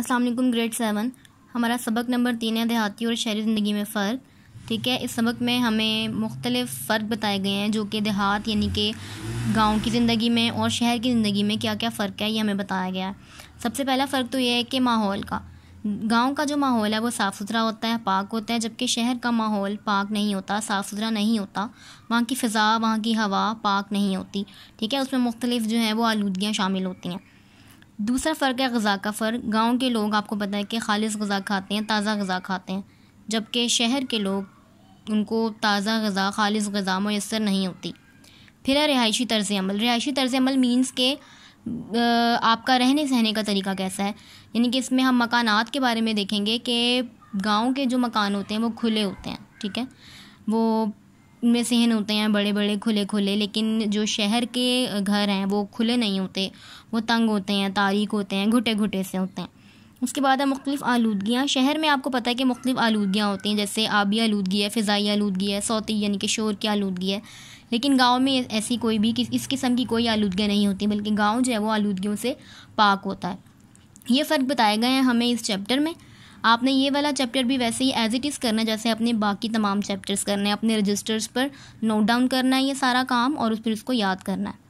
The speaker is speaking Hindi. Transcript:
अस्सलाम वालेकुम ग्रेड सेवन हमारा सबक नंबर तीन है देहाती और शहरी ज़िंदगी में फ़र्क ठीक है इस सबक में हमें मुख्तलिफ़ फ़र्क बताए गए हैं जो कि देहात यानी कि गांव की ज़िंदगी में और शहर की ज़िंदगी में क्या क्या फ़र्क है ये हमें बताया गया है सबसे पहला फ़र्क तो ये है कि माहौल का गांव का जो माहौल है वो साफ़ सुथरा होता है पाक होता है जबकि शहर का माहौल पाक नहीं होता साफ़ सुथरा नहीं होता वहाँ की फ़िज़ा वहाँ की हवा पाक नहीं होती ठीक है उसमें मुख्तलिफ़ जो है वो आलूदगियाँ शामिल होती हैं दूसरा फ़र्क है गज़ा का फ़र्क गांव के लोग आपको पता है कि खालिश गज़ा खाते हैं ताज़ा गज़ा खाते हैं जबकि शहर के लोग उनको ताज़ा गज़ा खालिश गज़ा मैसर नहीं होती फिर है रिहायशी तर्ज अमल रिहायशी तर्ज अमल मीन्स के आपका रहने सहने का तरीका कैसा है यानी कि इसमें हम मकानात के बारे में देखेंगे कि गांव के जो मकान होते हैं वो खुले होते हैं ठीक है वो में सहन होते हैं बड़े बड़े खुले खुले लेकिन जो शहर के घर हैं वो खुले नहीं होते वो तंग होते हैं तारीख़ होते हैं घुटे घुटे से होते हैं उसके बाद है मुख्तफ आलूदगियाँ शहर में आपको पता है कि मुख्तु आलूदगियाँ होती हैं जैसे आबी आलूदगी है फ़िज़ाई आलूदगी है सौती यानी कि शोर की आलूदगी है लेकिन गांव में ऐसी कोई भी इस किस्म की कोई आलूदगियाँ नहीं होती बल्कि गांव जो है वो आलूदगियों से पाक होता है ये फ़र्क बताए गए हैं हमें इस चैप्टर में आपने ये वाला चैप्टर भी वैसे ही एज इट इज़ करना जैसे अपने बाकी तमाम चैप्टर्स करने अपने रजिस्टर्स पर नोट डाउन करना है ये सारा काम और फिर उसको याद करना है